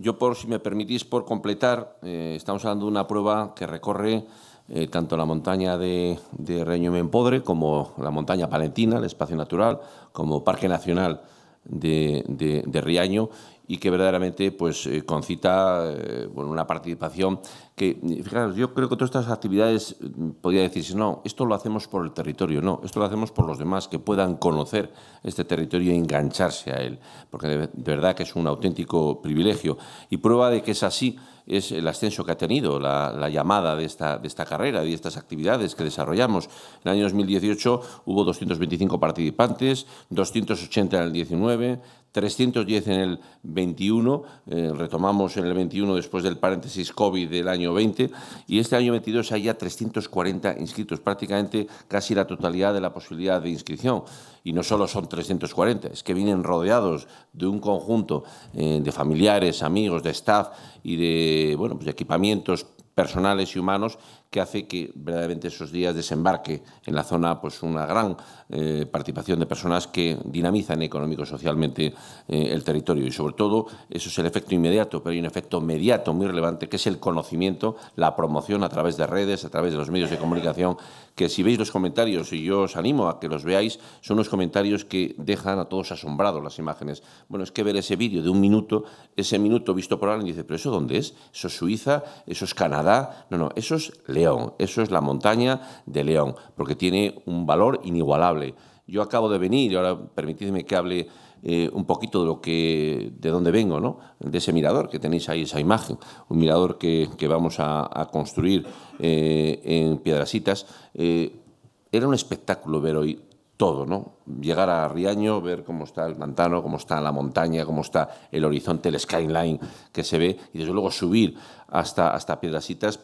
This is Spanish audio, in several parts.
Yo, por si me permitís, por completar, eh, estamos hablando de una prueba que recorre eh, tanto la montaña de, de Reño Menpodre como la montaña palentina, el espacio natural, como Parque Nacional de Riaño y que verdaderamente pues, eh, concita eh, una participación que, fijaros, yo creo que todas estas actividades, mm, podría decirse, no, esto lo hacemos por el territorio, no, esto lo hacemos por los demás que puedan conocer este territorio e engancharse a él, porque de, verdad que es un auténtico privilegio. Y prueba de que es así es el ascenso que ha tenido la, llamada de esta, de esta carrera de estas actividades que desarrollamos. En el año 2018 hubo 225 participantes, 280 en el 19, 310 en el 21, eh, retomamos en el 21 después del paréntesis COVID del año 20, y este año 22 hay ya 340 inscritos, prácticamente casi la totalidad de la posibilidad de inscripción. Y no solo son 340, es que vienen rodeados de un conjunto eh, de familiares, amigos, de staff y de, bueno, pues de equipamientos personales y humanos que hace que verdaderamente esos días desembarque en la zona pues una gran eh, participación de personas que dinamizan económico socialmente eh, el territorio y sobre todo eso es el efecto inmediato pero hay un efecto mediato muy relevante que es el conocimiento la promoción a través de redes a través de los medios de comunicación que si veis los comentarios y yo os animo a que los veáis son unos comentarios que dejan a todos asombrados las imágenes bueno es que ver ese vídeo de un minuto ese minuto visto por alguien dice pero eso dónde es eso es Suiza eso es Canadá no, no, eso es León, eso es la montaña de León, porque tiene un valor inigualable. Yo acabo de venir y ahora permitidme que hable eh, un poquito de lo que de dónde vengo, ¿no? De ese mirador que tenéis ahí, esa imagen, un mirador que, vamos a, construir eh, en Piedrasitas. Eh, era un espectáculo ver hoy todo, ¿no? Llegar a Riaño, ver cómo está el pantano, cómo está la montaña, cómo está el horizonte, el skyline que se ve, y desde luego subir hasta, hasta Piedrasitas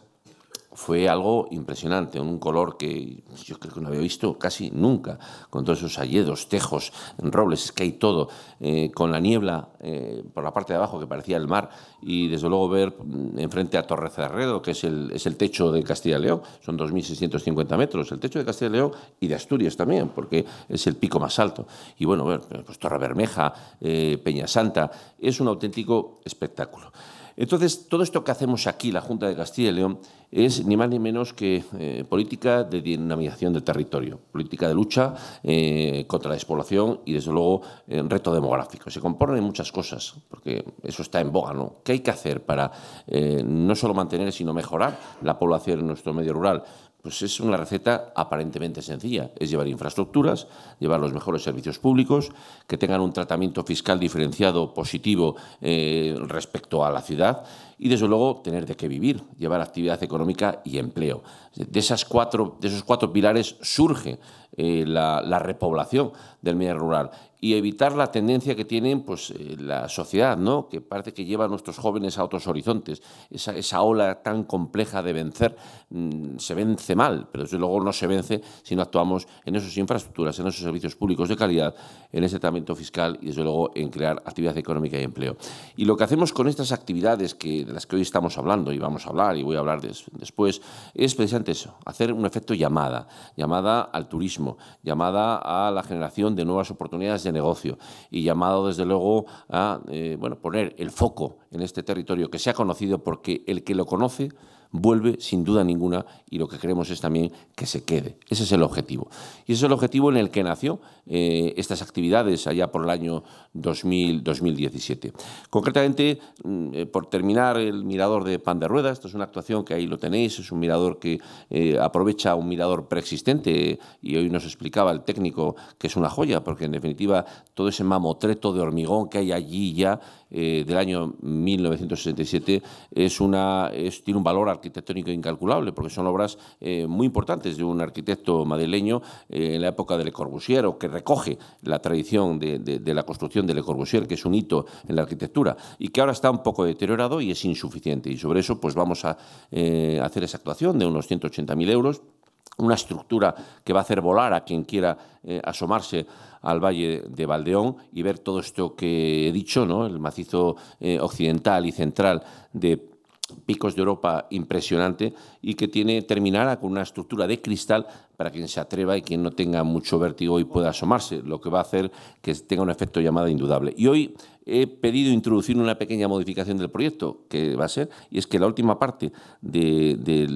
fue algo impresionante, un color que yo creo que no había visto casi nunca, con todos esos alledos, tejos, robles, es que hay todo, eh, con la niebla eh, por la parte de abajo que parecía el mar, y desde luego ver mm, enfrente a Torre Cerredo, que es el, es el techo de Castilla y León, son 2.650 metros, el techo de Castilla y León y de Asturias también, porque es el pico más alto. Y bueno, pues Torre Bermeja, eh, Peña Santa, es un auténtico espectáculo. Entonces, todo esto que hacemos aquí, la Junta de Castilla y León, es ni más ni menos que eh, política de dinamización del territorio, política de lucha eh, contra la despoblación y, desde luego, eh, reto demográfico. Se componen muchas cosas, porque eso está en boga, ¿no? ¿Qué hay que hacer para no solo mantener, sino mejorar la población en nuestro medio rural? Pues es una receta aparentemente sencilla. Es llevar infraestructuras, llevar los mejores servicios públicos, que tengan un tratamiento fiscal diferenciado positivo eh, respecto a la ciudad y, desde luego, tener de qué vivir, llevar actividad económica y empleo. De, esas cuatro, de esos cuatro pilares surge eh, la repoblación del medio rural y evitar la tendencia que tiene pues, eh, la sociedad, ¿no? que parece que lleva a nuestros jóvenes a otros horizontes. Esa, ola tan compleja de vencer mm, se vence mal, pero desde luego no se vence si no actuamos en esas infraestructuras, en esos servicios públicos de calidad, en ese tratamiento fiscal y desde luego en crear actividad económica y empleo. Y lo que hacemos con estas actividades que, de las que hoy estamos hablando y vamos a hablar y voy a hablar después es precisamente eso, hacer un efecto llamada, llamada al turismo, llamada a la generación de nuevas oportunidades de negocio y llamado desde luego a eh, bueno, poner el foco en este territorio que se ha conocido porque el que lo conoce vuelve sin duda ninguna y lo que queremos es también que se quede. Ese es el objetivo. Y ese es el objetivo en el que nació eh, estas actividades allá por el año 2000, 2017. Concretamente, mm, eh, por terminar, el mirador de Pan de ruedas esto es una actuación que ahí lo tenéis, es un mirador que eh, aprovecha un mirador preexistente y hoy nos explicaba el técnico que es una joya, porque en definitiva todo ese mamotreto de hormigón que hay allí ya del año 1967 es una, es, tiene un valor arquitectónico incalculable, porque son obras eh, muy importantes de un arquitecto madrileño eh, en la época de Le Corbusier, o que recoge la tradición de, la construcción de Le Corbusier, que es un hito en la arquitectura, y que ahora está un poco deteriorado y es insuficiente. Y sobre eso pues vamos a eh, hacer esa actuación de unos 180.000 euros una estructura que va a hacer volar a quien quiera asomarse al valle de Valdeón y ver todo esto que he dicho, ¿no? el macizo occidental y central de picos de Europa impresionante y que tiene terminará con una estructura de cristal para quien se atreva y quien no tenga mucho vértigo y pueda asomarse, lo que va a hacer que tenga un efecto llamada indudable. Y hoy he pedido introducir una pequeña modificación del proyecto, que va a ser, y es que la última parte de,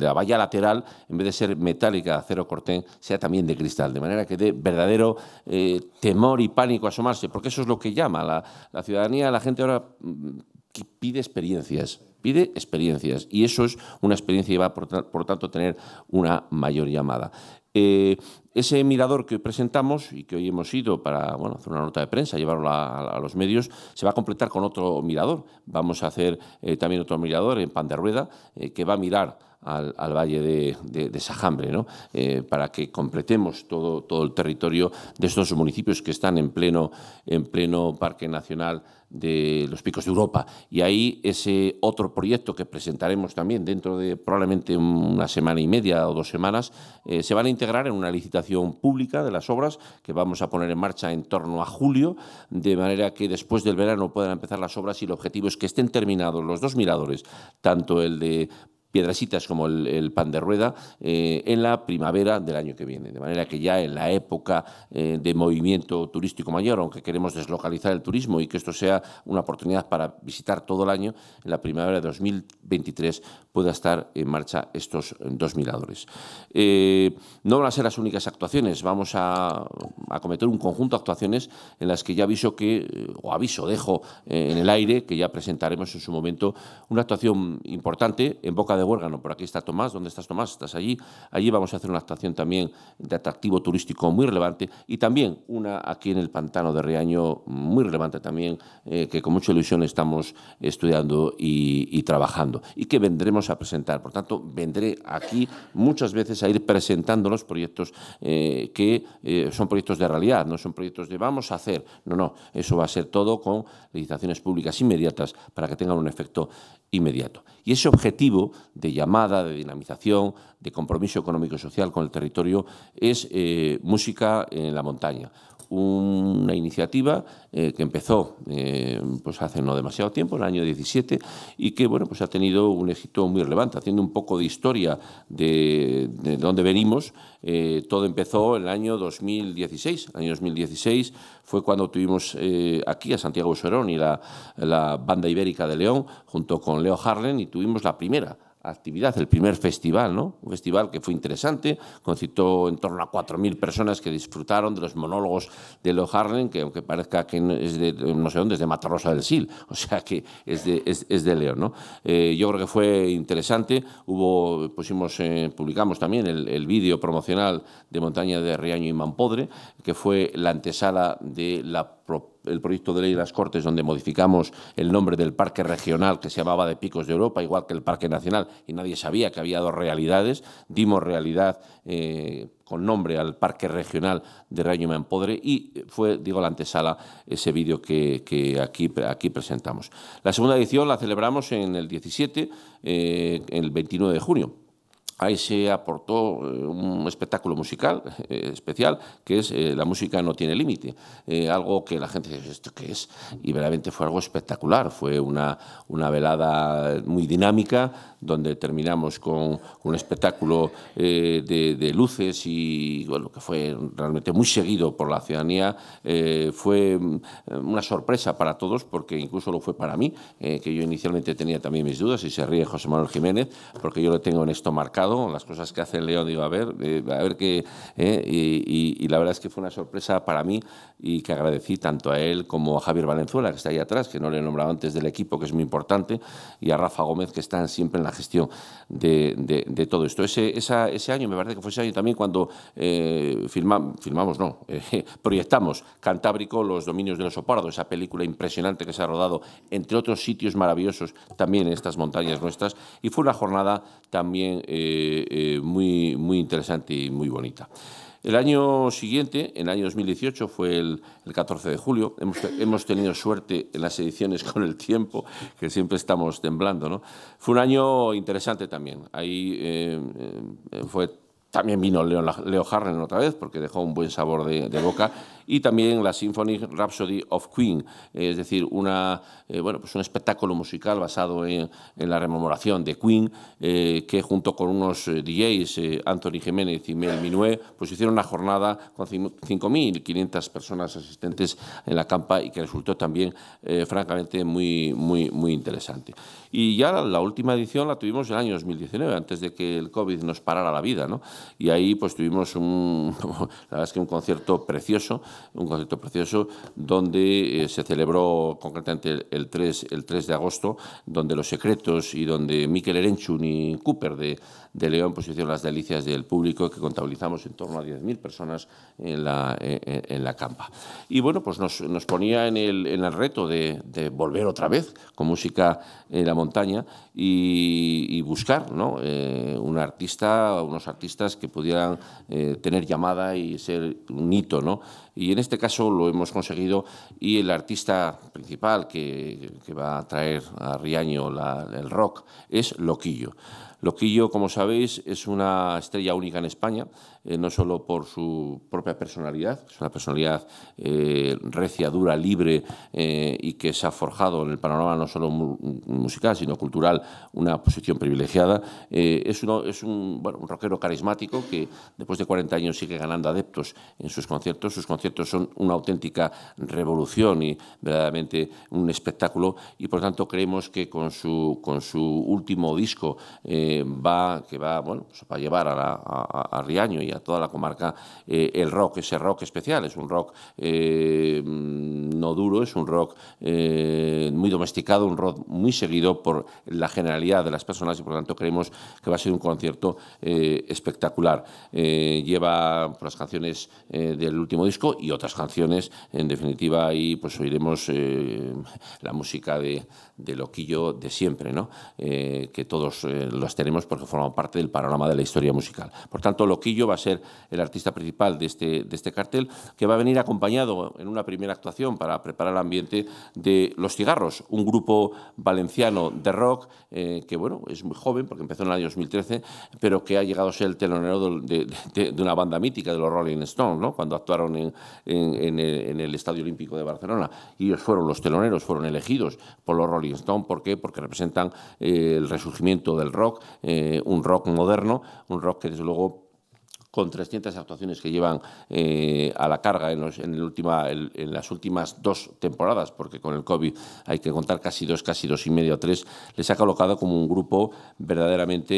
la, valla lateral, en vez de ser metálica, acero cortén, sea también de cristal, de manera que dé verdadero eh, temor y pánico asomarse, porque eso es lo que llama la, la ciudadanía, la gente ahora mm, que pide experiencias, pide experiencias. Y eso es una experiencia y va, por, por tanto, a tener una mayor llamada. Eh, ese mirador que hoy presentamos y que hoy hemos ido para bueno, hacer una nota de prensa, llevarlo a, los medios, se va a completar con otro mirador. Vamos a hacer eh, también otro mirador en pan de rueda eh, que va a mirar al, valle de, Sajambre, eh, para que completemos todo, todo el territorio de estos municipios que están en pleno, en pleno Parque Nacional de los Picos de Europa. Y ahí ese otro proyecto que presentaremos también dentro de probablemente una semana y media o dos semanas, eh, se van a integrar en una licitación pública de las obras que vamos a poner en marcha en torno a julio, de manera que después del verano puedan empezar las obras y el objetivo es que estén terminados los dos miradores, tanto el de piedrecitas como el, pan de rueda eh, en la primavera del año que viene. De manera que ya en la época eh, de movimiento turístico mayor, aunque queremos deslocalizar el turismo y que esto sea una oportunidad para visitar todo el año, en la primavera de 2023 pueda estar en marcha estos dos miradores. Eh, no van a ser las únicas actuaciones, vamos a, acometer un conjunto de actuaciones en las que ya aviso que, o aviso, dejo en el aire, que ya presentaremos en su momento una actuación importante en boca de de Huérgano, por aquí está Tomás, ¿dónde estás Tomás? ¿Estás allí? Allí vamos a hacer una actuación también de atractivo turístico muy relevante y también una aquí en el Pantano de Reaño muy relevante también, eh, que con mucha ilusión estamos estudiando y, trabajando y que vendremos a presentar. Por tanto, vendré aquí muchas veces a ir presentando los proyectos eh, que eh, son proyectos de realidad, no son proyectos de vamos a hacer. No, no, eso va a ser todo con licitaciones públicas inmediatas para que tengan un efecto inmediato. Y ese objetivo de llamada, de dinamización, de compromiso económico y social con el territorio, es eh, Música en la Montaña. Una iniciativa eh, que empezó eh, pues hace no demasiado tiempo, en el año 17, y que bueno, pues ha tenido un éxito muy relevante. Haciendo un poco de historia de, dónde venimos, todo empezó en el año 2016. El año 2016 fue cuando tuvimos aquí a Santiago Sorón... y la, la Banda Ibérica de León, junto con Leo Harlen, y tuvimos la primera actividad, el primer festival, ¿no? Un festival que fue interesante, concitó en torno a 4.000 personas que disfrutaron de los monólogos de Leo Harlem, que aunque parezca que es de, no sé dónde, es de Matarrosa del Sil, o sea que es de, es, es de Leo, ¿no? Eh, yo creo que fue interesante, hubo, pusimos, eh, publicamos también el, el vídeo promocional de Montaña de Riaño y Mampodre, que fue la antesala de la propuesta el proyecto de ley de las Cortes donde modificamos el nombre del parque regional que se llamaba de Picos de Europa, igual que el Parque Nacional, y nadie sabía que había dos realidades. Dimos realidad eh, con nombre al Parque Regional de Rayo Manpodre y fue, digo, la antesala ese vídeo que, aquí, presentamos. La segunda edición la celebramos en el 17, eh, el 29 de junio ahí se aportó eh, un espectáculo musical eh, especial, que es eh, La música no tiene límite, algo que la gente dice, ¿esto qué es? Y verdaderamente fue algo espectacular, fue una, una velada muy dinámica, donde terminamos con un espectáculo eh, de, luces y bueno, que fue realmente muy seguido por la ciudadanía. Eh, fue mm, una sorpresa para todos, porque incluso lo fue para mí, eh, que yo inicialmente tenía también mis dudas, y se ríe José Manuel Jiménez, porque yo lo tengo en esto marcado, las cosas que hace León, digo, a ver, a ver qué... Y, y la verdad es que fue una sorpresa para mí y que agradecí tanto a él como a Javier Valenzuela, que está ahí atrás, que no le he nombrado antes del equipo, que es muy importante, y a Rafa Gómez, que están siempre en la gestión de, todo esto. Ese, año, me parece que fue ese año también cuando eh, no, eh, proyectamos Cantábrico, Los Dominios de los Osopardo, esa película impresionante que se ha rodado, entre otros sitios maravillosos también en estas montañas nuestras, y fue una jornada también eh, muy, muy interesante y muy bonita. El año siguiente, en el año 2018, fue el, 14 de julio. Hemos, tenido suerte en las ediciones con el tiempo, que siempre estamos temblando. Fue un año interesante también. Ahí eh, eh fue también vino Leo, Leo otra vez, porque dejó un buen sabor de, boca. Y también la Symphony Rhapsody of Queen, eh, es decir, una, eh, bueno, pues un espectáculo musical basado en, la rememoración de Queen, eh, que junto con unos DJs, Anthony Jiménez y Mel Minué, pues hicieron una jornada con 5.500 personas asistentes en la campa y que resultó también, francamente, muy, muy, muy interesante. Y ya la última edición la tuvimos en el año 2019, antes de que el COVID nos parara la vida, ¿no? y ahí pues tuvimos un, que un concierto precioso, un concierto precioso donde eh, se celebró concretamente el, 3, el 3 de agosto, donde Los Secretos y donde Miquel Erenchun y Cooper de, de León pues hicieron las delicias del público que contabilizamos en torno a 10.000 personas en la, en, la campa. Y bueno, pues nos, ponía en el, en el reto de, volver otra vez con música en la montaña y, buscar eh, un artista, unos artistas que pudieran eh, tener llamada y ser un hito, ¿no? Y en este caso lo hemos conseguido y el artista principal que, va a traer a Riaño el rock es Loquillo. Loquillo, como sabéis, es una estrella única en España, eh, no solo por su propia personalidad, es una personalidad eh, recia, dura, libre eh, y que se ha forjado en el panorama no solo musical, sino cultural, una posición privilegiada. es un, rockero carismático que después de 40 años sigue ganando adeptos en sus conciertos. Sus conciertos son una auténtica revolución y verdaderamente un espectáculo y por tanto creemos que con su, último disco, va, que va, bueno, pues a llevar a, Riaño y a toda la comarca eh, el rock, ese rock especial, es un rock eh, no duro, es un rock eh, muy domesticado, un rock muy seguido por la generalidad de las personas y por lo tanto creemos que va a ser un concierto espectacular. lleva las canciones del último disco y otras canciones, en definitiva, y pues oiremos la música de, Loquillo de siempre, ¿no? que todos los tenemos porque forman parte del panorama de la historia musical. Por tanto, Loquillo va a ser el artista principal de este, de este cartel, que va a venir acompañado en una primera actuación para preparar el ambiente de Los Cigarros, un grupo valenciano de rock eh, que, bueno, es muy joven porque empezó en el año 2013, pero que ha llegado a ser el telonero de, una banda mítica de los Rolling Stones, cuando actuaron en, el, Estadio Olímpico de Barcelona. Y ellos fueron los teloneros, fueron elegidos por los Rolling Stones. ¿Por qué? Porque representan eh, el resurgimiento del rock eh, un rock moderno, un rock que desde luego con 300 actuaciones que llevan eh, a la carga en, el última, las últimas dos temporadas, porque con el COVID hay que contar casi dos, casi dos y medio, tres, les ha colocado como un grupo verdaderamente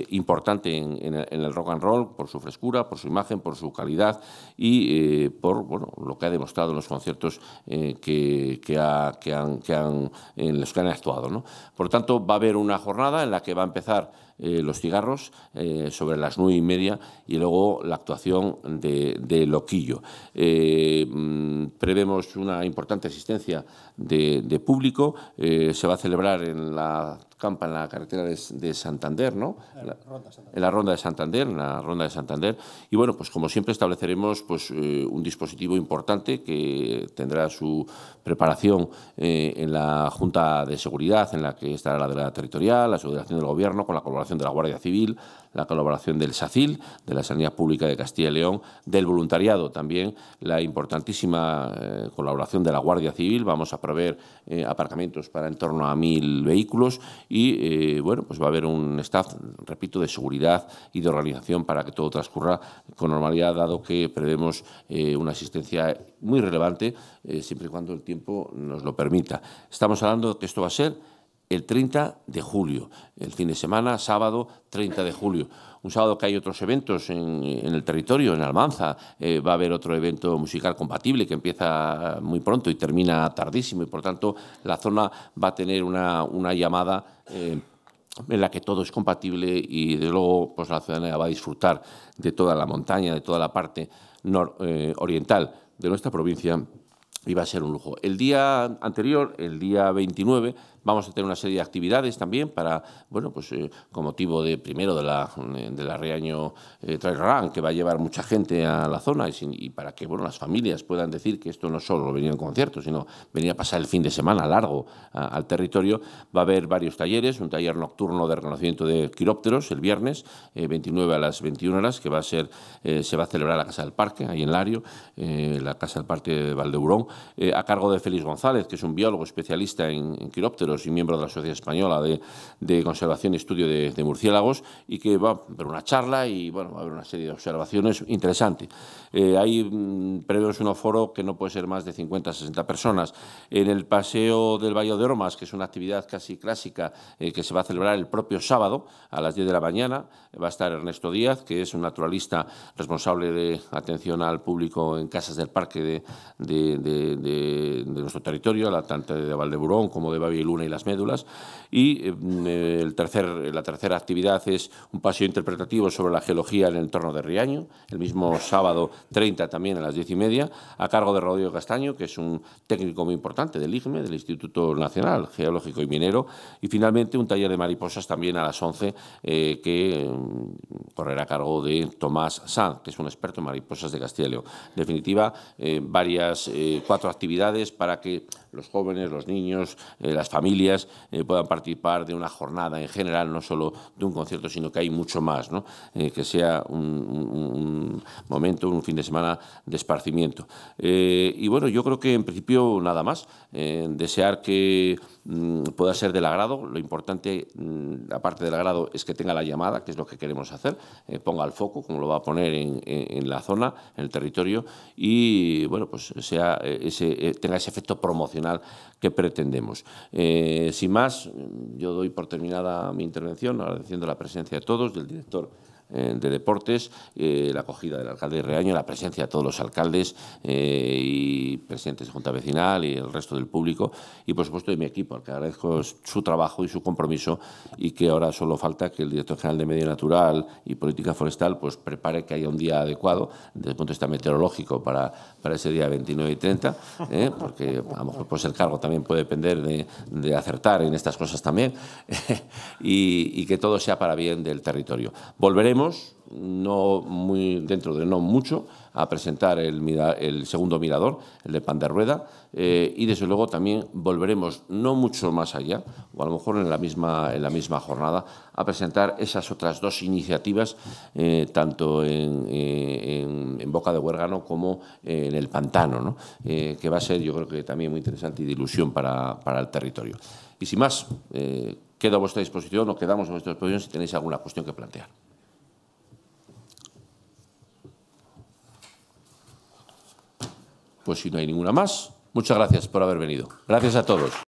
eh, importante en, el rock and roll por su frescura, por su imagen, por su calidad y eh, por bueno, lo que ha demostrado en los conciertos que, han, en los que han actuado. Por lo tanto, va a haber una jornada en la que va a empezar eh, los cigarros eh, sobre las nueve y media y luego la actuación de, Loquillo. Eh, mm, prevemos una importante asistencia de, de público. se va a celebrar en la campa en la carretera de, Santander, ¿no? En la, ronda de Santander, en la ronda de Santander. Y bueno, pues como siempre estableceremos pues, eh, un dispositivo importante que tendrá su preparación eh, en la Junta de Seguridad, en la que estará la de la territorial, la Seguridad del Gobierno, con la colaboración de la Guardia Civil, la colaboración del SACIL, de la Sanidad Pública de Castilla y León, del voluntariado también, la importantísima eh, colaboración de la Guardia Civil. Vamos a proveer aparcamientos para en torno a mil vehículos y eh, bueno, pues va a haber un staff, repito, de seguridad y de organización para que todo transcurra con normalidad, dado que prevemos eh, una asistencia muy relevante, eh, siempre y cuando el tiempo nos lo permita. Estamos hablando de que esto va a ser el 30 de julio, el fin de semana, sábado 30 de julio. Un sábado que hay otros eventos en, el territorio, en Almanza, eh, va a haber otro evento musical compatible que empieza muy pronto y termina tardísimo y por tanto la zona va a tener una, llamada. Eh, en la que todo es compatible y de luego pues la ciudadanía va a disfrutar de toda la montaña, de toda la parte eh, oriental de nuestra provincia y va a ser un lujo. El día anterior, el día 29, Vamos a tener una serie de actividades también para, bueno, pues eh, con motivo de primero de la, de Reaño eh, Trail Run, que va a llevar mucha gente a la zona y, para que bueno, las familias puedan decir que esto no solo venía en concierto, sino venía a pasar el fin de semana largo al territorio. Va a haber varios talleres, un taller nocturno de reconocimiento de quirópteros el viernes, 29 eh, a las 21 horas, que va a ser, se va a celebrar la Casa del Parque, ahí en Lario, la Casa del Parque de Valdeurón, a cargo de Félix González, que es un biólogo especialista en quirópteros y miembro de la Sociedad Española de, Conservación y Estudio de, Murciélagos, y que va a haber una charla y bueno, va a haber una serie de observaciones interesantes. Eh, hay mm, previos un foro que no puede ser más de 50 60 personas. En el Paseo del Valle de Ormas, que es una actividad casi clásica eh, que se va a celebrar el propio sábado a las 10 de la mañana, va a estar Ernesto Díaz, que es un naturalista responsable de atención al público en Casas del Parque de, de nuestro territorio, tanto de Valdeburón como de Babiluna y las médulas. Y mm, eh, el tercer, la tercera actividad es un paseo interpretativo sobre la geología en el entorno de Riaño, el mismo sábado 30 también a las 10 y media, a cargo de Rodrigo Castaño, que es un técnico muy importante del IGME, del Instituto Nacional Geológico y Minero. Y finalmente un taller de mariposas también a las 11, eh, que mm, correrá a cargo de Tomás Sanz, que es un experto en mariposas de Castilla En definitiva, eh, varias, cuatro actividades para que los jóvenes, los niños, las familias, eh, puedan participar de una jornada en general, no solo de un concierto, sino que hay mucho más, eh, que sea un, momento, un fin de semana de esparcimiento. Eh, y bueno, yo creo que en principio nada más. desear que mm, pueda ser del agrado. Lo importante, mm, aparte del agrado, es que tenga la llamada, que es lo que queremos hacer, ponga el foco, como lo va a poner en, la zona, en el territorio, y bueno, pues sea ese, tenga ese efecto promocional que pretendemos. Eh, sin más, yo doy por terminada mi intervención agradeciendo la presencia de todos, del director eh, de Deportes, eh, la acogida del alcalde de Reaño, la presencia de todos los alcaldes eh, y presidentes de Junta Vecinal y el resto del público, y por supuesto de mi equipo, al que agradezco su trabajo y su compromiso, y que ahora solo falta que el director general de Medio Natural y Política Forestal pues prepare que haya un día adecuado desde el punto de vista meteorológico para, para ese día 29 y 30, porque a lo mejor pues, el cargo también puede depender de, acertar en estas cosas también, y, y que todo sea para bien del territorio. Volveremos volveremos, no muy, dentro de no mucho, a presentar el, el segundo mirador, el de Pan de Rueda, eh, y desde luego también volveremos no mucho más allá, o a lo mejor en la misma, en la misma jornada, a presentar esas otras dos iniciativas, eh, tanto eh, en, Boca de Huérgano como en el Pantano, que va a ser yo creo que también muy interesante y de ilusión para, para el territorio. Y sin más, quedo a vuestra disposición o quedamos a vuestra disposición si tenéis alguna cuestión que plantear. Pues si no hay ninguna más, muchas gracias por haber venido. Gracias a todos.